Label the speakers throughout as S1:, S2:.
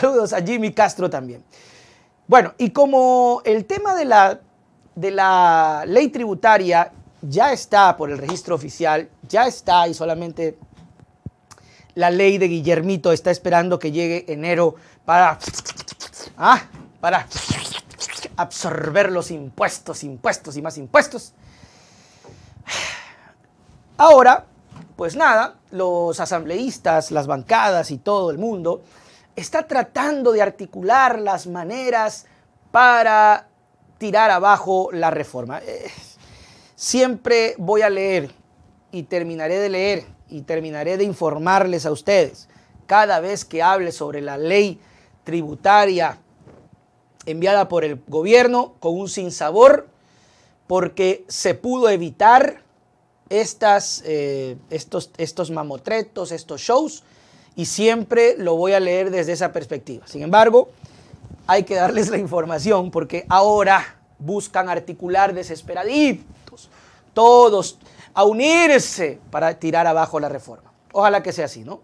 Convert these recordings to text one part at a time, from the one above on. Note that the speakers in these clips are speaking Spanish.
S1: Saludos a Jimmy Castro también. Bueno, y como el tema de la, de la ley tributaria ya está por el registro oficial, ya está y solamente la ley de Guillermito está esperando que llegue enero para, ah, para absorber los impuestos, impuestos y más impuestos. Ahora, pues nada, los asambleístas, las bancadas y todo el mundo está tratando de articular las maneras para tirar abajo la reforma. Eh, siempre voy a leer y terminaré de leer y terminaré de informarles a ustedes cada vez que hable sobre la ley tributaria enviada por el gobierno con un sinsabor porque se pudo evitar estas, eh, estos mamotretos, estos shows y siempre lo voy a leer desde esa perspectiva. Sin embargo, hay que darles la información porque ahora buscan articular desesperaditos, todos, a unirse para tirar abajo la reforma. Ojalá que sea así, ¿no?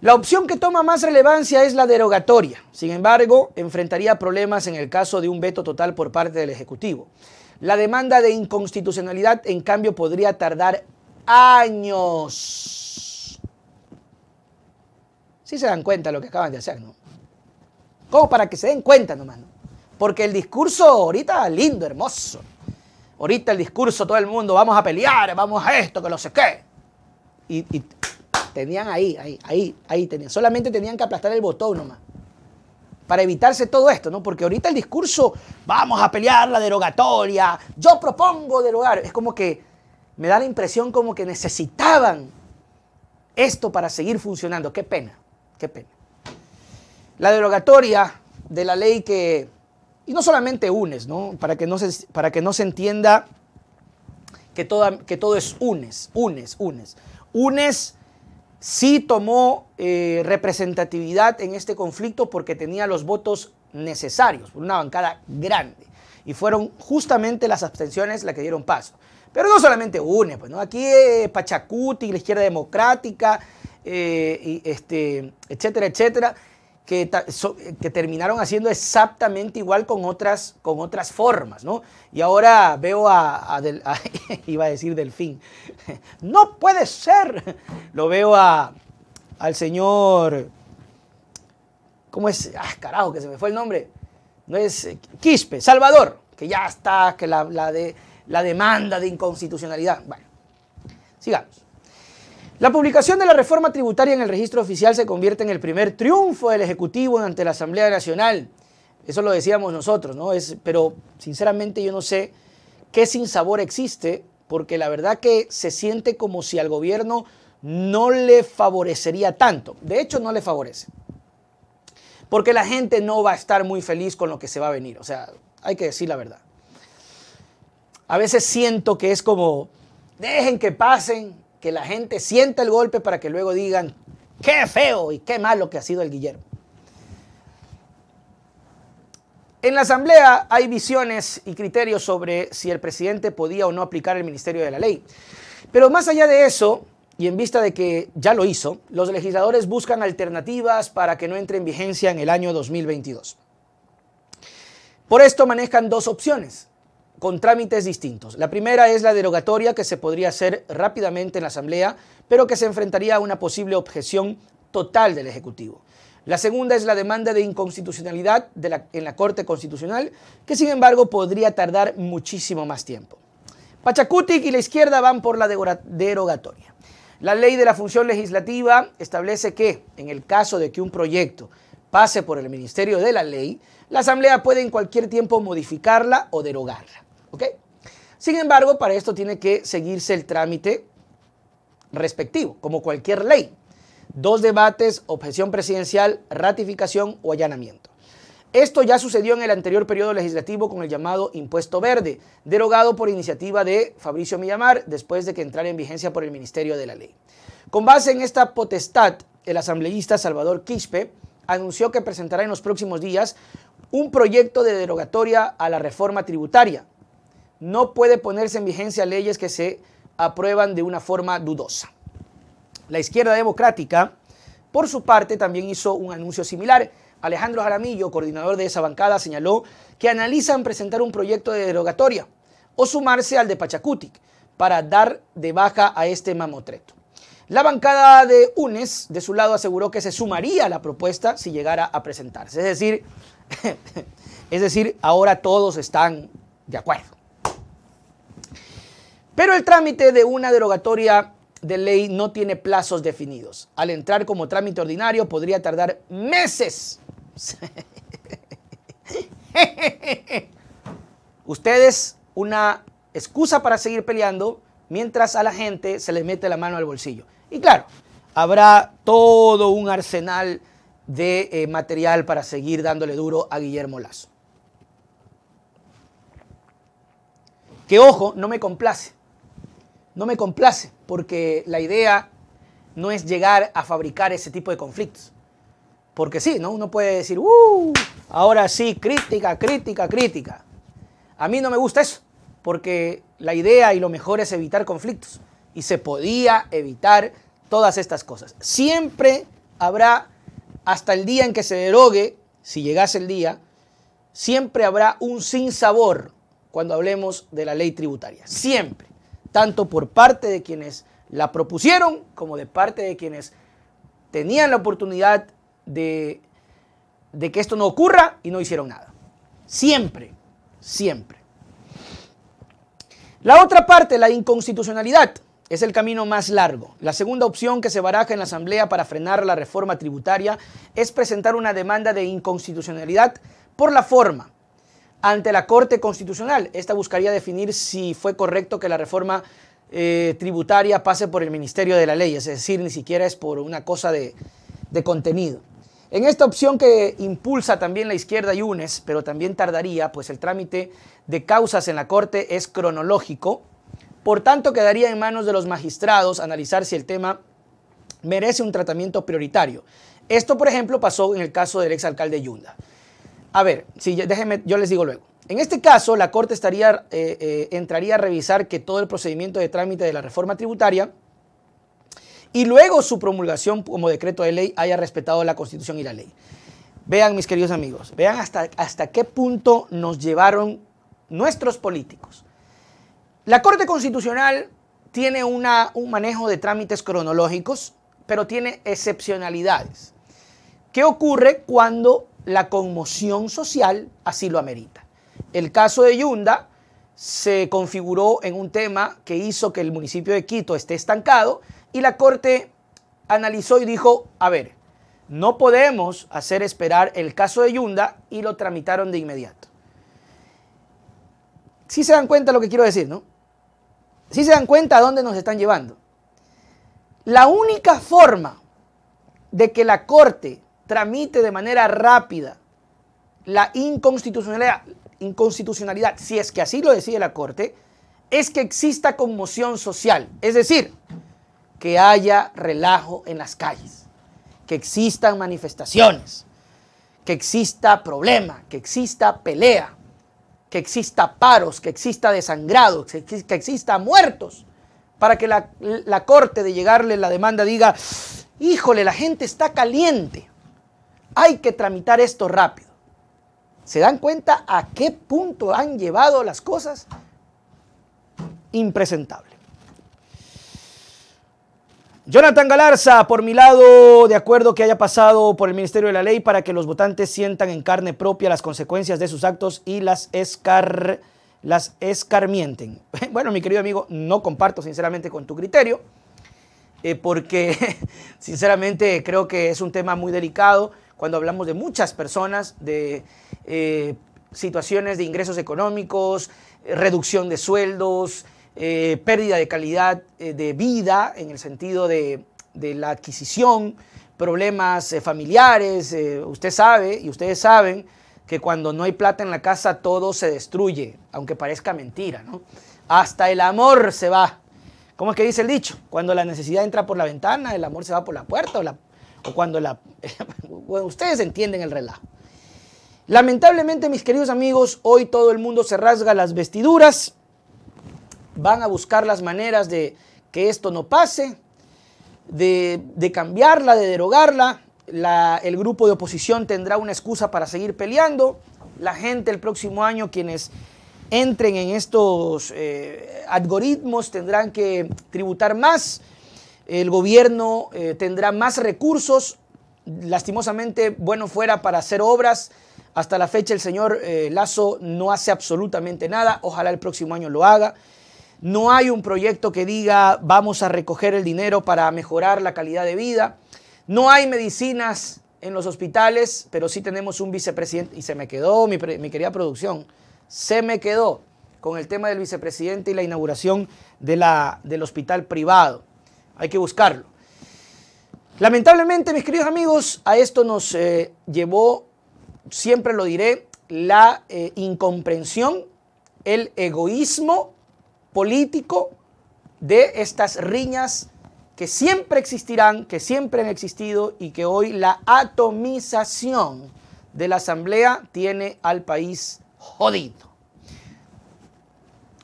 S1: La opción que toma más relevancia es la derogatoria. Sin embargo, enfrentaría problemas en el caso de un veto total por parte del Ejecutivo. La demanda de inconstitucionalidad, en cambio, podría tardar años Sí se dan cuenta lo que acaban de hacer, ¿no? Como para que se den cuenta nomás, ¿no? Porque el discurso ahorita lindo, hermoso. Ahorita el discurso todo el mundo, vamos a pelear, vamos a esto, que no sé qué. Y, y tenían ahí, ahí, ahí, ahí tenían. Solamente tenían que aplastar el botón nomás. Para evitarse todo esto, ¿no? Porque ahorita el discurso, vamos a pelear la derogatoria, yo propongo derogar. Es como que me da la impresión como que necesitaban esto para seguir funcionando. Qué pena. Qué pena. La derogatoria de la ley que, y no solamente UNES, ¿no? Para, que no se, para que no se entienda que, toda, que todo es UNES, UNES, UNES. UNES sí tomó eh, representatividad en este conflicto porque tenía los votos necesarios, una bancada grande. Y fueron justamente las abstenciones las que dieron paso. Pero no solamente UNES, pues, ¿no? Aquí eh, Pachacuti, la izquierda democrática, eh, y este, etcétera, etcétera, que, que, terminaron haciendo exactamente igual con otras, con otras formas, ¿no? Y ahora veo a, iba a decir Delfín, no puede ser, lo veo a, al señor, ¿cómo es? Ah, carajo, que se me fue el nombre, no es eh, Quispe, Salvador, que ya está, que la, la demanda de inconstitucionalidad, bueno, sigamos. La publicación de la reforma tributaria en el registro oficial se convierte en el primer triunfo del Ejecutivo ante la Asamblea Nacional. Eso lo decíamos nosotros, ¿no? Es, pero sinceramente yo no sé qué sinsabor existe, porque la verdad que se siente como si al gobierno no le favorecería tanto. De hecho, no le favorece. Porque la gente no va a estar muy feliz con lo que se va a venir. O sea, hay que decir la verdad. A veces siento que es como, dejen que pasen, que la gente sienta el golpe para que luego digan, qué feo y qué malo que ha sido el Guillermo. En la Asamblea hay visiones y criterios sobre si el presidente podía o no aplicar el Ministerio de la Ley. Pero más allá de eso, y en vista de que ya lo hizo, los legisladores buscan alternativas para que no entre en vigencia en el año 2022. Por esto manejan dos opciones con trámites distintos. La primera es la derogatoria que se podría hacer rápidamente en la Asamblea, pero que se enfrentaría a una posible objeción total del Ejecutivo. La segunda es la demanda de inconstitucionalidad en la Corte Constitucional, que sin embargo podría tardar muchísimo más tiempo. Pachacutic y la izquierda van por la derogatoria. La ley de la función legislativa establece que, en el caso de que un proyecto pase por el Ministerio de la Ley, la Asamblea puede en cualquier tiempo modificarla o derogarla. Sin embargo, para esto tiene que seguirse el trámite respectivo, como cualquier ley. Dos debates, objeción presidencial, ratificación o allanamiento. Esto ya sucedió en el anterior periodo legislativo con el llamado impuesto verde, derogado por iniciativa de Fabricio Millamar después de que entrara en vigencia por el Ministerio de la Ley. Con base en esta potestad, el asambleísta Salvador Quispe anunció que presentará en los próximos días un proyecto de derogatoria a la reforma tributaria, no puede ponerse en vigencia leyes que se aprueban de una forma dudosa. La izquierda democrática, por su parte, también hizo un anuncio similar. Alejandro Jaramillo, coordinador de esa bancada, señaló que analizan presentar un proyecto de derogatoria o sumarse al de Pachacutic para dar de baja a este mamotreto. La bancada de UNES, de su lado, aseguró que se sumaría a la propuesta si llegara a presentarse. Es decir, es decir, ahora todos están de acuerdo. Pero el trámite de una derogatoria de ley no tiene plazos definidos. Al entrar como trámite ordinario podría tardar meses. Ustedes una excusa para seguir peleando mientras a la gente se les mete la mano al bolsillo. Y claro, habrá todo un arsenal de eh, material para seguir dándole duro a Guillermo Lazo. Que ojo, no me complace no me complace, porque la idea no es llegar a fabricar ese tipo de conflictos. Porque sí, ¿no? Uno puede decir, ¡uh! Ahora sí, crítica, crítica, crítica. A mí no me gusta eso, porque la idea y lo mejor es evitar conflictos. Y se podía evitar todas estas cosas. Siempre habrá, hasta el día en que se derogue, si llegase el día, siempre habrá un sinsabor cuando hablemos de la ley tributaria. Siempre tanto por parte de quienes la propusieron como de parte de quienes tenían la oportunidad de, que esto no ocurra y no hicieron nada. Siempre, siempre. La otra parte, la inconstitucionalidad, es el camino más largo. La segunda opción que se baraja en la Asamblea para frenar la reforma tributaria es presentar una demanda de inconstitucionalidad por la forma ante la Corte Constitucional. Esta buscaría definir si fue correcto que la reforma eh, tributaria pase por el Ministerio de la Ley, es decir, ni siquiera es por una cosa de, de contenido. En esta opción que impulsa también la izquierda y UNES, pero también tardaría, pues el trámite de causas en la Corte es cronológico, por tanto quedaría en manos de los magistrados analizar si el tema merece un tratamiento prioritario. Esto, por ejemplo, pasó en el caso del exalcalde Yunda. A ver, sí, yo les digo luego. En este caso, la Corte estaría, eh, eh, entraría a revisar que todo el procedimiento de trámite de la reforma tributaria y luego su promulgación como decreto de ley haya respetado la Constitución y la ley. Vean, mis queridos amigos, vean hasta, hasta qué punto nos llevaron nuestros políticos. La Corte Constitucional tiene una, un manejo de trámites cronológicos, pero tiene excepcionalidades. ¿Qué ocurre cuando la conmoción social así lo amerita. El caso de Yunda se configuró en un tema que hizo que el municipio de Quito esté estancado y la Corte analizó y dijo, a ver, no podemos hacer esperar el caso de Yunda y lo tramitaron de inmediato. Si se dan cuenta lo que quiero decir, ¿no? Si se dan cuenta a dónde nos están llevando. La única forma de que la Corte tramite de manera rápida la inconstitucionalidad, si es que así lo decide la Corte, es que exista conmoción social, es decir, que haya relajo en las calles, que existan manifestaciones, que exista problema, que exista pelea, que exista paros, que exista desangrado, que, exista muertos, para que la, la Corte de llegarle la demanda diga, híjole, la gente está caliente, hay que tramitar esto rápido. ¿Se dan cuenta a qué punto han llevado las cosas? Impresentable. Jonathan Galarza, por mi lado, de acuerdo que haya pasado por el Ministerio de la Ley para que los votantes sientan en carne propia las consecuencias de sus actos y las, escar las escarmienten. Bueno, mi querido amigo, no comparto sinceramente con tu criterio, eh, porque sinceramente creo que es un tema muy delicado cuando hablamos de muchas personas, de eh, situaciones de ingresos económicos, eh, reducción de sueldos, eh, pérdida de calidad de vida en el sentido de, de la adquisición, problemas familiares. usted sabe y ustedes saben que cuando no hay plata en la casa todo se destruye, aunque parezca mentira, ¿no? Hasta el amor se va. ¿Cómo es que dice el dicho? Cuando la necesidad entra por la ventana, el amor se va por la puerta o la cuando la... bueno, ustedes entienden el relajo. Lamentablemente, mis queridos amigos, hoy todo el mundo se rasga las vestiduras, van a buscar las maneras de que esto no pase, de, cambiarla, de derogarla. el grupo de oposición tendrá una excusa para seguir peleando. La gente el próximo año, quienes entren en estos eh, algoritmos, tendrán que tributar más el gobierno eh, tendrá más recursos, lastimosamente, bueno fuera para hacer obras. Hasta la fecha el señor eh, Lazo no hace absolutamente nada, ojalá el próximo año lo haga. No hay un proyecto que diga vamos a recoger el dinero para mejorar la calidad de vida. No hay medicinas en los hospitales, pero sí tenemos un vicepresidente, y se me quedó mi, querida producción, se me quedó con el tema del vicepresidente y la inauguración de la, del hospital privado hay que buscarlo. Lamentablemente, mis queridos amigos, a esto nos eh, llevó, siempre lo diré, la eh, incomprensión, el egoísmo político de estas riñas que siempre existirán, que siempre han existido y que hoy la atomización de la Asamblea tiene al país jodido.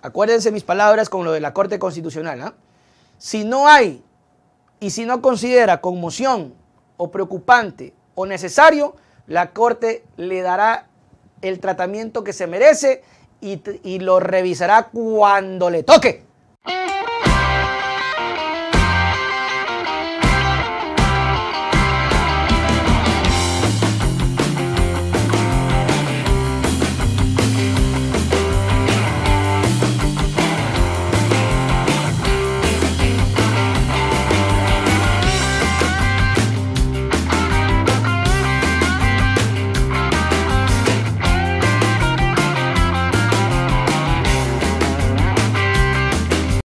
S1: Acuérdense mis palabras con lo de la Corte Constitucional. ¿eh? Si no hay y si no considera conmoción o preocupante o necesario, la Corte le dará el tratamiento que se merece y, lo revisará cuando le toque.